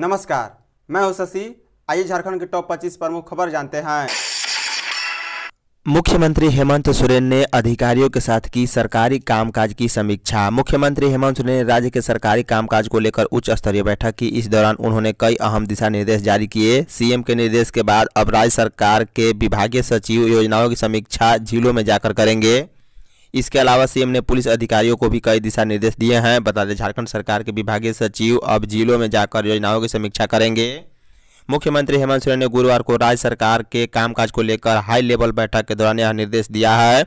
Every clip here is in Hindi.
नमस्कार मैं हूं शशि आइए झारखंड के टॉप 25 प्रमुख खबर जानते हैं मुख्यमंत्री हेमंत सोरेन ने अधिकारियों के साथ की सरकारी कामकाज की समीक्षा मुख्यमंत्री हेमंत सोरेन ने राज्य के सरकारी कामकाज को लेकर उच्च स्तरीय बैठक की इस दौरान उन्होंने कई अहम दिशा निर्देश जारी किए सीएम के निर्देश के बाद अब राज्य सरकार के विभागीय सचिव योजनाओं की समीक्षा जिलों में जाकर करेंगे इसके अलावा सीएम ने पुलिस अधिकारियों को भी कई दिशा निर्देश दिए हैं बता दें झारखंड सरकार के विभागीय सचिव अब जिलों में जाकर योजनाओं की समीक्षा करेंगे मुख्यमंत्री हेमंत सोरेन ने गुरुवार को राज्य सरकार के कामकाज को लेकर हाई लेवल बैठक के दौरान यह निर्देश दिया है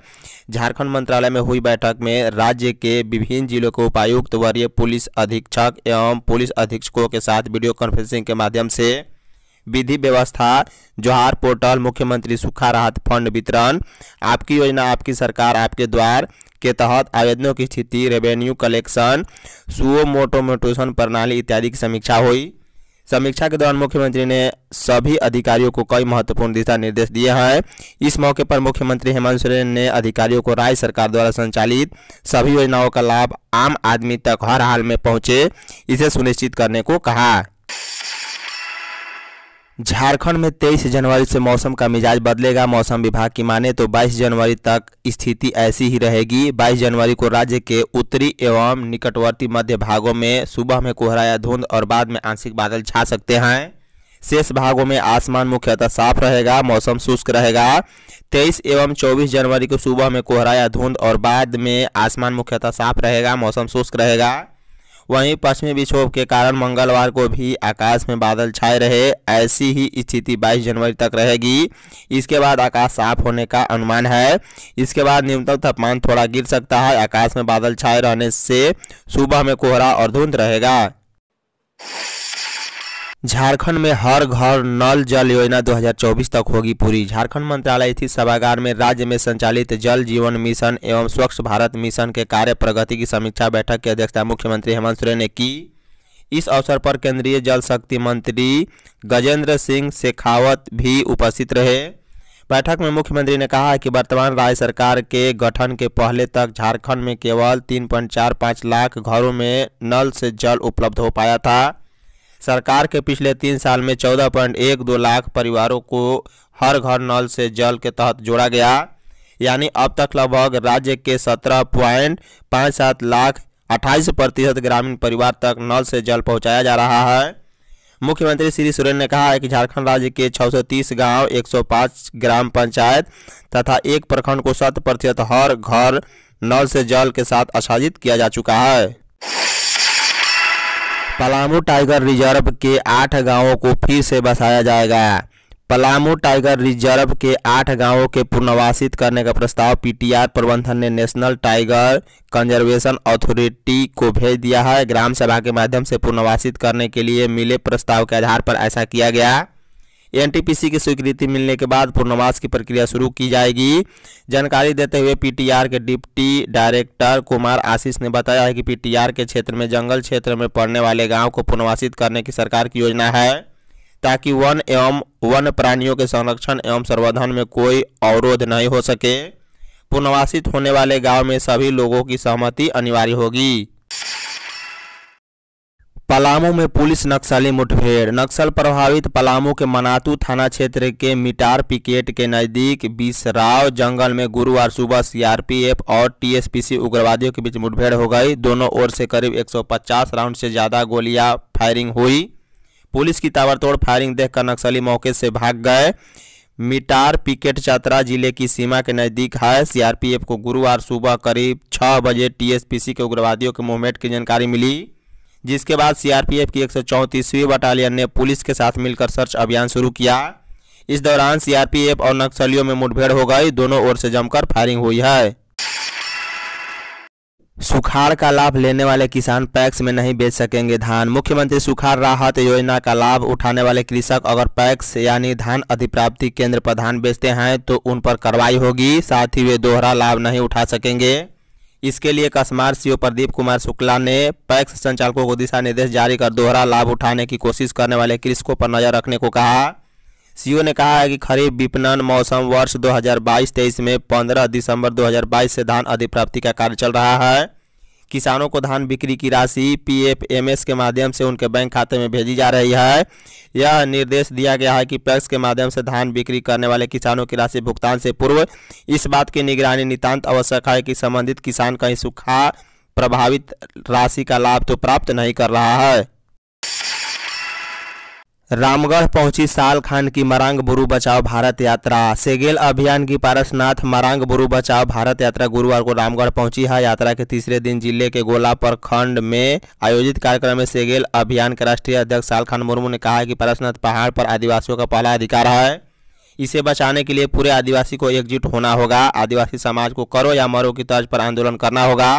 झारखंड मंत्रालय में हुई बैठक में राज्य के विभिन्न जिलों के उपायुक्त वरीय पुलिस अधीक्षक एवं पुलिस अधीक्षकों के साथ वीडियो कॉन्फ्रेंसिंग के माध्यम से विधि व्यवस्था जोहार पोर्टल मुख्यमंत्री सूखा राहत फंड वितरण आपकी योजना आपकी सरकार आपके द्वार के तहत आवेदनों की स्थिति रेवेन्यू कलेक्शन सुओ मोटोमोटेशन प्रणाली इत्यादि की समीक्षा हुई समीक्षा के दौरान मुख्यमंत्री ने सभी अधिकारियों को कई महत्वपूर्ण दिशा निर्देश दिए हैं इस मौके पर मुख्यमंत्री हेमंत सोरेन ने अधिकारियों को राज्य सरकार द्वारा संचालित सभी योजनाओं का लाभ आम आदमी तक हर हाल में पहुंचे इसे सुनिश्चित करने को कहा झारखंड में तेईस जनवरी से मौसम का मिजाज बदलेगा मौसम विभाग की माने तो 22 जनवरी तक स्थिति ऐसी ही रहेगी 22 जनवरी को राज्य के उत्तरी एवं निकटवर्ती मध्य भागों में सुबह में कोहरा या धुंध और बाद में आंशिक बादल छा सकते हैं शेष भागों में आसमान मुख्यतः साफ रहेगा मौसम शुष्क रहेगा 23 एवं 24 जनवरी को सुबह में कोहरा या धुंध और बाद में आसमान मुख्यतः साफ रहेगा मौसम शुष्क रहेगा वहीं पश्चिमी विक्षोभ के कारण मंगलवार को भी आकाश में बादल छाए रहे ऐसी ही स्थिति 22 जनवरी तक रहेगी इसके बाद आकाश साफ होने का अनुमान है इसके बाद न्यूनतम तापमान थोड़ा गिर सकता है आकाश में बादल छाए रहने से सुबह में कोहरा और धुंध रहेगा झारखंड में हर घर नल जल योजना 2024 तक होगी पूरी झारखंड मंत्रालय स्थित सभागार में राज्य में संचालित जल जीवन मिशन एवं स्वच्छ भारत मिशन के कार्य प्रगति की समीक्षा बैठक की अध्यक्षता मुख्यमंत्री हेमंत सोरेन ने की इस अवसर पर केंद्रीय जल शक्ति मंत्री गजेंद्र सिंह शेखावत भी उपस्थित रहे बैठक में मुख्यमंत्री ने कहा कि वर्तमान राज्य सरकार के गठन के पहले तक झारखंड में केवल तीन लाख घरों में नल से जल उपलब्ध हो पाया था सरकार के पिछले तीन साल में चौदह पॉइंट एक दो लाख परिवारों को हर घर नल से जल के तहत जोड़ा गया यानी अब तक लगभग राज्य के सत्रह पॉइंट पाँच सात लाख अट्ठाईस प्रतिशत ग्रामीण परिवार तक नल से जल पहुंचाया जा रहा है मुख्यमंत्री श्री सोरेन ने कहा है कि झारखंड राज्य के 630 गांव 105 ग्राम पंचायत तथा एक प्रखंड को शत प्रतिशत हर घर नल से जल के साथ आच्छादित किया जा चुका है पलामू टाइगर रिजर्व के आठ गांवों को फिर से बसाया जाएगा पलामू टाइगर रिजर्व के आठ गांवों के पुनर्वासित करने का प्रस्ताव पीटीआर प्रबंधन ने नेशनल टाइगर कंजर्वेशन अथॉरिटी को भेज दिया है ग्राम सभा के माध्यम से पुनर्वासित करने के लिए मिले प्रस्ताव के आधार पर ऐसा किया गया एनटीपीसी की स्वीकृति मिलने के बाद पूर्णवास की प्रक्रिया शुरू की जाएगी जानकारी देते हुए पीटीआर के डिप्टी डायरेक्टर कुमार आशीष ने बताया है कि पीटीआर के क्षेत्र में जंगल क्षेत्र में पड़ने वाले गाँव को पुनर्वासित करने की सरकार की योजना है ताकि वन एवं वन प्राणियों के संरक्षण एवं संवर्धन में कोई अवरोध नहीं हो सके पुनर्वासित होने वाले गांव में सभी लोगों की सहमति अनिवार्य होगी पलामू में पुलिस नक्सली मुठभेड़ नक्सल प्रभावित पलामू के मनातू थाना क्षेत्र के मिटार पिकेट के नज़दीक बिसराव जंगल में गुरुवार सुबह सीआरपीएफ और टीएसपीसी उग्रवादियों के बीच मुठभेड़ हो गई दोनों ओर से करीब 150 राउंड से ज़्यादा गोलियां फायरिंग हुई पुलिस की ताबड़तोड़ फायरिंग देखकर नक्सली मौके से भाग गए मिटार पिकेट चतरा जिले की सीमा के नज़दीक है सीआरपीएफ को गुरुवार सुबह करीब छः बजे टीएसपीसी के उग्रवादियों के मूवमेंट की जानकारी मिली जिसके बाद सीआरपीएफ की एक बटालियन ने पुलिस के साथ मिलकर सर्च अभियान शुरू किया इस दौरान सीआरपीएफ और नक्सलियों में मुठभेड़ हो गई दोनों ओर से जमकर फायरिंग हुई है सुखाड़ का लाभ लेने वाले किसान पैक्स में नहीं बेच सकेंगे धान मुख्यमंत्री सुखाड़ राहत योजना का लाभ उठाने वाले कृषक अगर पैक्स यानी धान अधिप्राप्ति केंद्र पर धान बेचते हैं तो उन पर कार्रवाई होगी साथ ही वे दोहरा लाभ नहीं उठा सकेंगे इसके लिए कस्मार सीओ प्रदीप कुमार शुक्ला ने पैक्स संचालकों को दिशा निर्देश जारी कर दोहरा लाभ उठाने की कोशिश करने वाले कृषकों पर नजर रखने को कहा सीओ ने कहा है कि खरीफ विपणन मौसम वर्ष 2022-23 में 15 दिसंबर 2022 से धान अधिप्राप्ति का कार्य चल रहा है किसानों को धान बिक्री की राशि पीएफएमएस के माध्यम से उनके बैंक खाते में भेजी जा रही है यह निर्देश दिया गया है कि पैक्स के माध्यम से धान बिक्री करने वाले किसानों की राशि भुगतान से पूर्व इस बात की निगरानी नितांत आवश्यक है कि संबंधित किसान कहीं सूखा प्रभावित राशि का लाभ तो प्राप्त नहीं कर रहा है रामगढ़ पहुंची साल खान की मरांग बुरु बचाओ भारत यात्रा सेगेल अभियान की पारसनाथ मरांग बुरु बचाओ भारत यात्रा गुरुवार को रामगढ़ पहुंची है यात्रा के तीसरे दिन जिले के गोला प्रखंड में आयोजित कार्यक्रम में सेगेल अभियान के राष्ट्रीय अध्यक्ष साल खान मुर्मू ने कहा कि पारसनाथ पहाड़ पर आदिवासियों का पहला अधिकार है इसे बचाने के लिए पूरे आदिवासी को एकजुट होना होगा आदिवासी समाज को करो या मरो की तर्ज पर आंदोलन करना होगा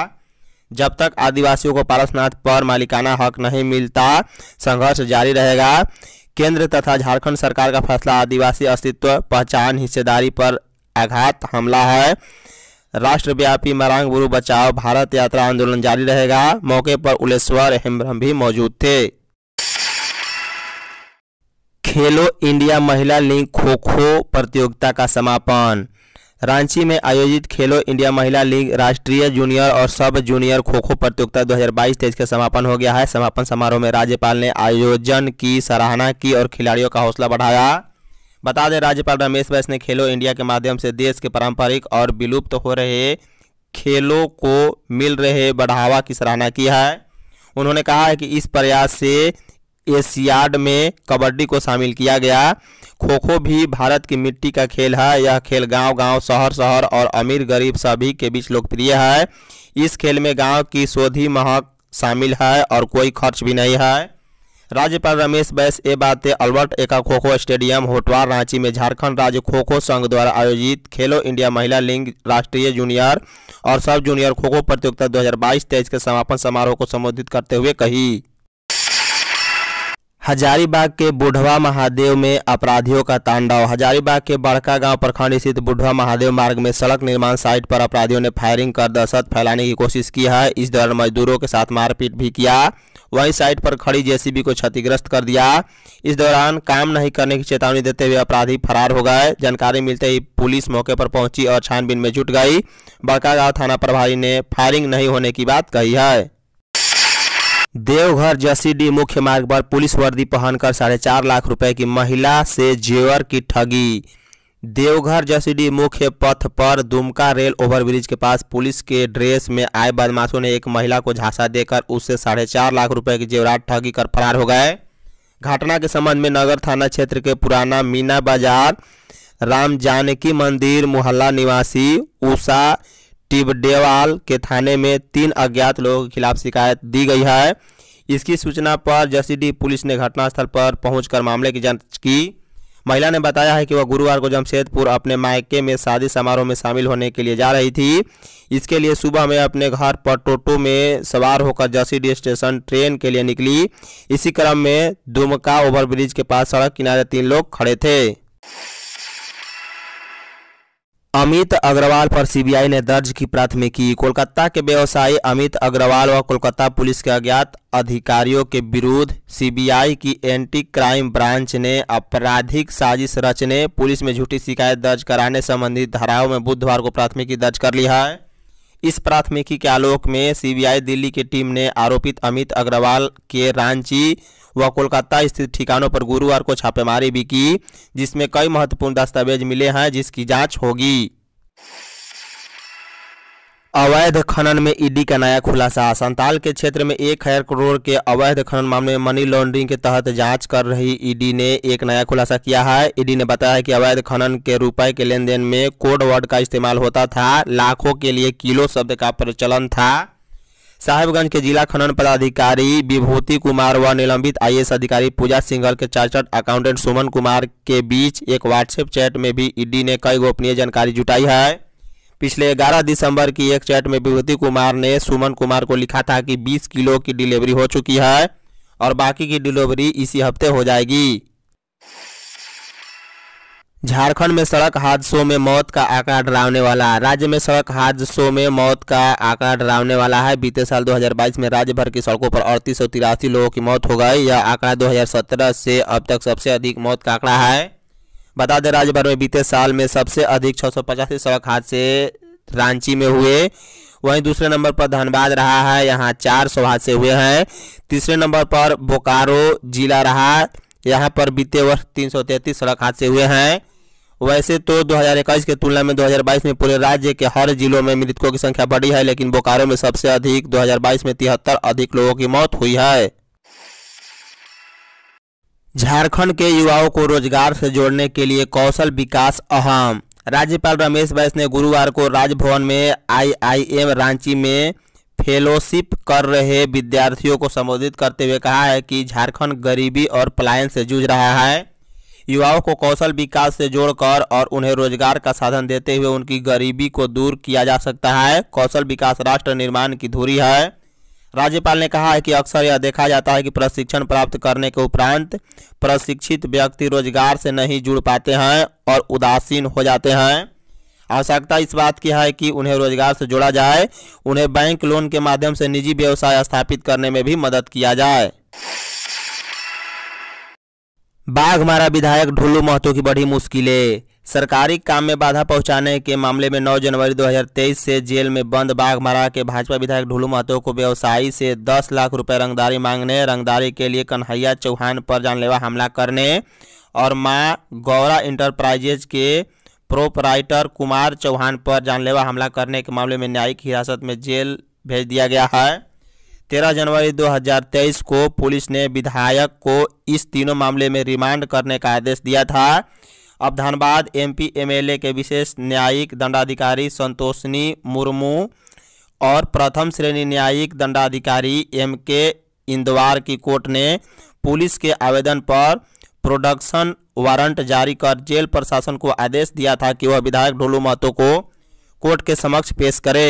जब तक आदिवासियों को पारसनाथ पर मालिकाना हक नहीं मिलता संघर्ष जारी रहेगा केंद्र तथा झारखंड सरकार का फैसला आदिवासी अस्तित्व पहचान हिस्सेदारी पर आघात हमला है राष्ट्रव्यापी मरांग बुरु बचाओ भारत यात्रा आंदोलन जारी रहेगा मौके पर उलेश्वर हेम्ब्रम भी मौजूद थे खेलो इंडिया महिला लीग खो खो प्रतियोगिता का समापन रांची में आयोजित खेलो इंडिया महिला लीग राष्ट्रीय जूनियर और सब जूनियर खो खो प्रतियोगिता 2022 तेईस का समापन हो गया है समापन समारोह में राज्यपाल ने आयोजन की सराहना की और खिलाड़ियों का हौसला बढ़ाया बता दें राज्यपाल रमेश बैस ने खेलो इंडिया के माध्यम से देश के पारंपरिक और विलुप्त हो रहे खेलों को मिल रहे बढ़ावा की सराहना की है उन्होंने कहा है कि इस प्रयास से एशियाड में कबड्डी को शामिल किया गया खो खो भी भारत की मिट्टी का खेल है यह खेल गांव गांव शहर शहर और अमीर गरीब सभी के बीच लोकप्रिय है इस खेल में गांव की सोधी महक शामिल है और कोई खर्च भी नहीं है राज्यपाल रमेश बैस ए बात अल्बर्ट एका खो खो स्टेडियम होटवार रांची में झारखंड राज्य खो खो संघ द्वारा आयोजित खेलो इंडिया महिला लीग राष्ट्रीय जूनियर और सब जूनियर खो खो प्रतियोगिता 2022-23 के समापन समारोह को संबोधित करते हुए कही हजारीबाग के बुढ़वा महादेव में अपराधियों का तांडव हजारीबाग के बड़का गांव प्रखंड स्थित बुढ़वा महादेव मार्ग में सड़क निर्माण साइट पर अपराधियों ने फायरिंग कर दहशत फैलाने की कोशिश की है इस दौरान मजदूरों के साथ मारपीट भी किया वहीं साइट पर खड़ी जेसीबी को क्षतिग्रस्त कर दिया इस दौरान काम नहीं करने की चेतावनी देते हुए अपराधी फरार हो गए जानकारी मिलते ही पुलिस मौके पर पहुंची और छानबीन में जुट गई बड़का गांव थाना प्रभारी ने फायरिंग नहीं होने की बात कही है देवघर जसीडी मुख्य मार्ग पर पुलिस वर्दी पहनकर साढ़े चार लाख रुपए की महिला से जेवर की ठगी देवघर जसीडी मुख्य पथ पर दुमका रेल ओवरब्रिज के पास पुलिस के ड्रेस में आए बदमाशों ने एक महिला को झांसा देकर उससे साढ़े चार लाख रुपए की जेवरात ठगी कर फरार हो गए घटना के संबंध में नगर थाना क्षेत्र के पुराना मीना बाजार राम जानकी मंदिर मोहल्ला निवासी उषा टिबडेवाल के थाने में तीन अज्ञात लोगों के खिलाफ शिकायत दी गई है इसकी सूचना पर जसीडी पुलिस ने घटनास्थल पर पहुंचकर मामले की जांच की महिला ने बताया है कि वह गुरुवार को जमशेदपुर अपने मायके में शादी समारोह में शामिल होने के लिए जा रही थी इसके लिए सुबह में अपने घर पर टोटो में सवार होकर जसीडी स्टेशन ट्रेन के लिए निकली इसी क्रम में दुमका ओवरब्रिज के पास सड़क किनारे तीन लोग खड़े थे अमित अग्रवाल पर सीबीआई ने दर्ज की प्राथमिकी कोलकाता के व्यवसायी अमित अग्रवाल व कोलकाता पुलिस के अज्ञात अधिकारियों के विरुद्ध सीबीआई की एंटी क्राइम ब्रांच ने आपराधिक साजिश रचने पुलिस में झूठी शिकायत दर्ज कराने संबंधी धाराओं में बुधवार को प्राथमिकी दर्ज कर ली है इस प्राथमिकी के आलोक में सीबीआई दिल्ली की टीम ने आरोपित अमित अग्रवाल के रांची व कोलकाता स्थित ठिकानों पर गुरुवार को छापेमारी भी की जिसमें कई महत्वपूर्ण दस्तावेज मिले हैं जिसकी जांच होगी अवैध खनन में ईडी का नया खुलासा संताल के क्षेत्र में एक हजार करोड़ के अवैध खनन मामले में मनी लॉन्ड्रिंग के तहत जांच कर रही ईडी ने एक नया खुलासा किया है ईडी ने बताया कि अवैध खनन के रुपए के लेन देन में कोड वर्ड का इस्तेमाल होता था लाखों के लिए किलो शब्द का प्रचलन था साहेबगंज के जिला खनन पदाधिकारी विभूति कुमार व निलंबित आई अधिकारी पूजा सिंघल के चार्टर्ड अकाउंटेंट सुमन कुमार के बीच एक व्हाट्सएप चैट में भी ईडी ने कई गोपनीय जानकारी जुटाई है पिछले 11 दिसंबर की एक चैट में विभूति कुमार ने सुमन कुमार को लिखा था कि 20 किलो की डिलीवरी हो चुकी है और बाकी की डिलीवरी इसी हफ्ते हो जाएगी झारखंड में सड़क हादसों में मौत का आंकड़ा डरावने वाला राज्य में सड़क हादसों में मौत का आंकड़ा डरावने वाला है बीते साल 2022 में राज्य भर की सड़कों पर अड़तीस सौ तिरासी लोगों की मौत हो गई यह आंकड़ा 2017 से अब तक सबसे अधिक मौत का आंकड़ा है बता दें राज्य भर में बीते साल में सबसे अधिक छः सौ पचासी सड़क हादसे रांची में हुए वहीं दूसरे नंबर पर धनबाद रहा है यहाँ चार सौ हादसे हुए हैं तीसरे नंबर पर बोकारो जिला रहा यहाँ पर बीते वर्ष तीन सौ तैतीस सड़क हादसे हुए हैं वैसे तो 2021 के तुलना में 2022 में पूरे राज्य के हर जिलों में मृतकों की संख्या बढ़ी है लेकिन बोकारो में सबसे अधिक 2022 में तिहत्तर अधिक लोगों की मौत हुई है झारखंड के युवाओं को रोजगार से जोड़ने के लिए कौशल विकास अहम राज्यपाल रमेश बैस ने गुरुवार को राजभवन में आईआईएम रांची में फेलोशिप कर रहे विद्यार्थियों को संबोधित करते हुए कहा है कि झारखंड गरीबी और पलायन से जूझ रहा है युवाओं को कौशल विकास से जोड़कर और उन्हें रोजगार का साधन देते हुए उनकी गरीबी को दूर किया जा सकता है कौशल विकास राष्ट्र निर्माण की धुरी है राज्यपाल ने कहा है कि अक्सर यह देखा जाता है कि प्रशिक्षण प्राप्त करने के उपरांत प्रशिक्षित व्यक्ति रोजगार से नहीं जुड़ पाते हैं और उदासीन हो जाते हैं आवश्यकता इस बात की है कि उन्हें रोजगार से जोड़ा जाए उन्हें बैंक लोन के माध्यम से निजी व्यवसाय स्थापित करने में भी मदद किया जाए बाघमारा विधायक ढुल्लू महतो की बड़ी मुश्किलें सरकारी काम में बाधा पहुंचाने के मामले में 9 जनवरी 2023 से जेल में बंद बाघ मरा के भाजपा विधायक ढुलू महतो को व्यवसायी से 10 लाख रुपए रंगदारी मांगने रंगदारी के लिए कन्हैया चौहान पर जानलेवा हमला करने और माँ गौरा इंटरप्राइजेज के प्रोपराइटर कुमार चौहान पर जानलेवा हमला करने के मामले में न्यायिक हिरासत में जेल भेज दिया गया है तेरह जनवरी 2023 को पुलिस ने विधायक को इस तीनों मामले में रिमांड करने का आदेश दिया था अब धनबाद एम पी के विशेष न्यायिक दंडाधिकारी संतोषनी मुर्मू और प्रथम श्रेणी न्यायिक दंडाधिकारी एम के इंदवार की कोर्ट ने पुलिस के आवेदन पर प्रोडक्शन वारंट जारी कर जेल प्रशासन को आदेश दिया था कि वह विधायक ढोलू महतो को कोर्ट के समक्ष पेश करे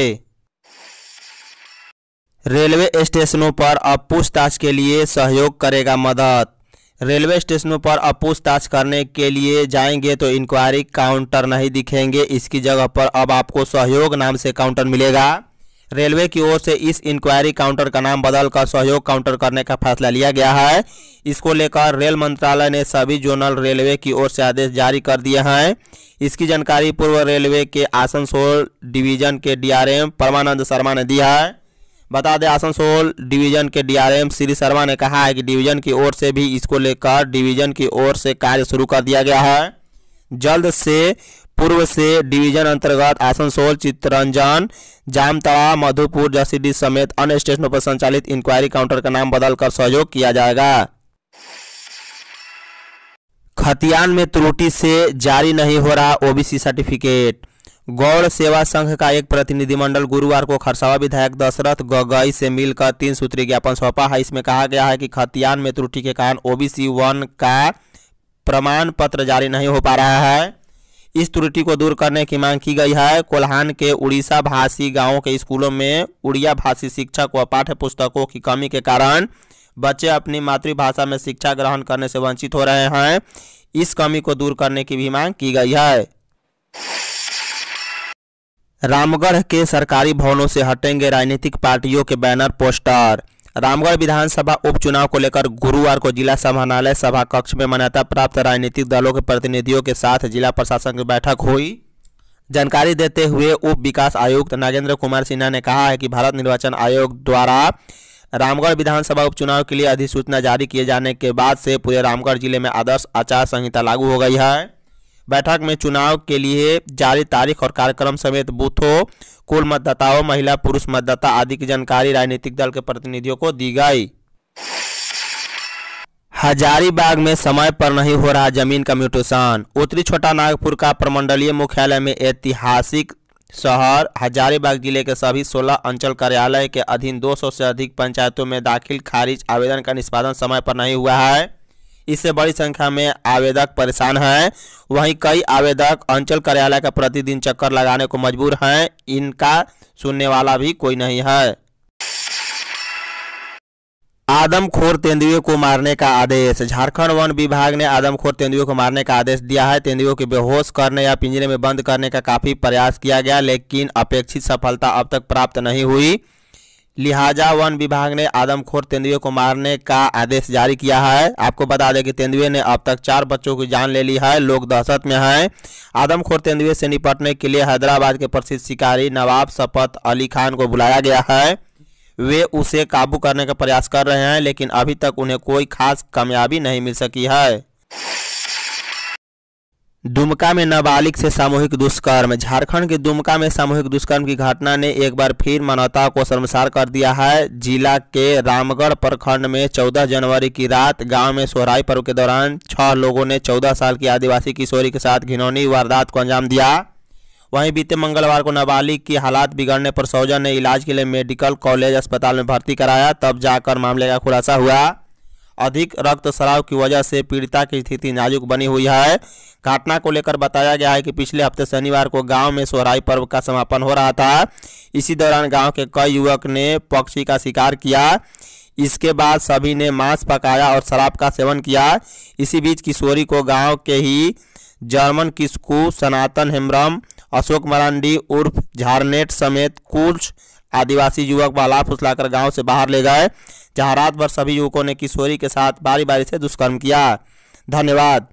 रेलवे स्टेशनों पर अब पूछताछ के लिए सहयोग करेगा मदद रेलवे स्टेशनों पर अब पूछताछ करने के लिए जाएंगे तो इंक्वायरी काउंटर नहीं दिखेंगे इसकी जगह पर अब आपको सहयोग नाम से काउंटर मिलेगा रेलवे की ओर से इस इंक्वायरी काउंटर का नाम बदलकर सहयोग काउंटर करने का फैसला लिया गया है इसको लेकर रेल मंत्रालय ने सभी जोनल रेलवे की ओर से आदेश जारी कर दिए हैं इसकी जानकारी पूर्व रेलवे के आसनसोल डिवीजन के डीआरएम परमानंद शर्मा ने दी है बता दें आसनसोल डिवीजन के डीआरएम श्री शर्मा ने कहा है कि डिवीजन की ओर से भी इसको लेकर डिवीजन की ओर से कार्य शुरू कर दिया गया है जल्द से पूर्व से डिवीजन अंतर्गत आसनसोल चित्तरंजन जामताड़ा मधुपुर जसीडी समेत अन्य स्टेशनों पर संचालित इंक्वायरी काउंटर का नाम बदलकर सहयोग किया जाएगा खतियान में त्रुटि से जारी नहीं हो रहा ओबीसी सर्टिफिकेट गौड़ सेवा संघ का एक प्रतिनिधिमंडल गुरुवार को खरसावा विधायक दशरथ गगई से मिलकर तीन सूत्री ज्ञापन सौंपा है इसमें कहा गया है कि खतियान में त्रुटि के कारण ओबीसी वन का प्रमाण पत्र जारी नहीं हो पा रहा है इस त्रुटि को दूर करने की मांग की गई है कोल्हान के उड़ीसा भाषी गांवों के स्कूलों में उड़िया भाषी शिक्षक व पाठ्य पुस्तकों की कमी के कारण बच्चे अपनी मातृभाषा में शिक्षा ग्रहण करने से वंचित हो रहे हैं इस कमी को दूर करने की भी मांग की गई है रामगढ़ के सरकारी भवनों से हटेंगे राजनीतिक पार्टियों के बैनर पोस्टर रामगढ़ विधानसभा उपचुनाव को लेकर गुरुवार को जिला समाहरणालय सभा कक्ष में मान्यता प्राप्त राजनीतिक दलों के प्रतिनिधियों के साथ जिला प्रशासन की बैठक हुई जानकारी देते हुए उप विकास आयुक्त नागेंद्र कुमार सिन्हा ने कहा है कि भारत निर्वाचन आयोग द्वारा रामगढ़ विधानसभा उपचुनाव के लिए अधिसूचना जारी किए जाने के बाद से पूरे रामगढ़ जिले में आदर्श आचार संहिता लागू हो गई है बैठक में चुनाव के लिए जारी तारीख और कार्यक्रम समेत बूथों कुल मतदाताओं महिला पुरुष मतदाता आदि की जानकारी राजनीतिक दल के प्रतिनिधियों को दी गई हजारीबाग में समय पर नहीं हो रहा जमीन का म्यूटेशन उत्तरी छोटा नागपुर का प्रमंडलीय मुख्यालय में ऐतिहासिक शहर हजारीबाग जिले के सभी 16 अंचल कार्यालय के अधीन 200 से अधिक पंचायतों में दाखिल खारिज आवेदन का निष्पादन समय पर नहीं हुआ है इससे बड़ी संख्या में आवेदक परेशान हैं वहीं कई आवेदक अंचल कार्यालय का प्रतिदिन चक्कर लगाने को मजबूर हैं इनका सुनने वाला भी कोई नहीं है आदमखोर तेंदुए को मारने का आदेश झारखंड वन विभाग ने आदमखोर तेंदुए को मारने का आदेश दिया है तेंदुओं के बेहोश करने या पिंजरे में बंद करने का काफ़ी प्रयास किया गया लेकिन अपेक्षित सफलता अब तक प्राप्त नहीं हुई लिहाजा वन विभाग ने आदमखोर तेंदुए को मारने का आदेश जारी किया है आपको बता दें कि तेंदुए ने अब तक चार बच्चों की जान ले ली है लोग दहशत में हैं आदमखोर तेंदुए से निपटने के लिए हैदराबाद के प्रसिद्ध शिकारी नवाब शपत अली खान को बुलाया गया है वे उसे काबू करने का प्रयास कर रहे हैं लेकिन अभी तक उन्हें कोई खास कामयाबी नहीं मिल सकी है दुमका में नाबालिग से सामूहिक दुष्कर्म झारखंड के दुमका में सामूहिक दुष्कर्म की घटना ने एक बार फिर मानवता को शर्मसार कर दिया है जिला के रामगढ़ प्रखंड में 14 जनवरी की रात गांव में सोहराई पर्व के दौरान छह लोगों ने 14 साल की आदिवासी किशोरी के साथ घिनौनी वारदात को अंजाम दिया वहीं बीते मंगलवार को नाबालिग की हालात बिगड़ने पर सौजन ने इलाज के लिए मेडिकल कॉलेज अस्पताल में भर्ती कराया तब जाकर मामले का खुलासा हुआ अधिक रक्तस्राव की वजह से पीड़िता की स्थिति नाजुक बनी हुई है घटना को लेकर बताया गया है कि पिछले हफ्ते शनिवार को गांव में सोहराई पर्व का समापन हो रहा था इसी दौरान गांव के कई युवक ने पक्षी का शिकार किया इसके बाद सभी ने मांस पकाया और शराब का सेवन किया इसी बीच किशोरी को गांव के ही जर्मन किस्कू सनातन हेम्ब्रम अशोक मरांडी उर्फ झारनेट समेत कुछ आदिवासी युवक बाला फुसलाकर गांव से बाहर ले गए जहां रात भर सभी युवकों ने किशोरी के साथ बारी बारी से दुष्कर्म किया धन्यवाद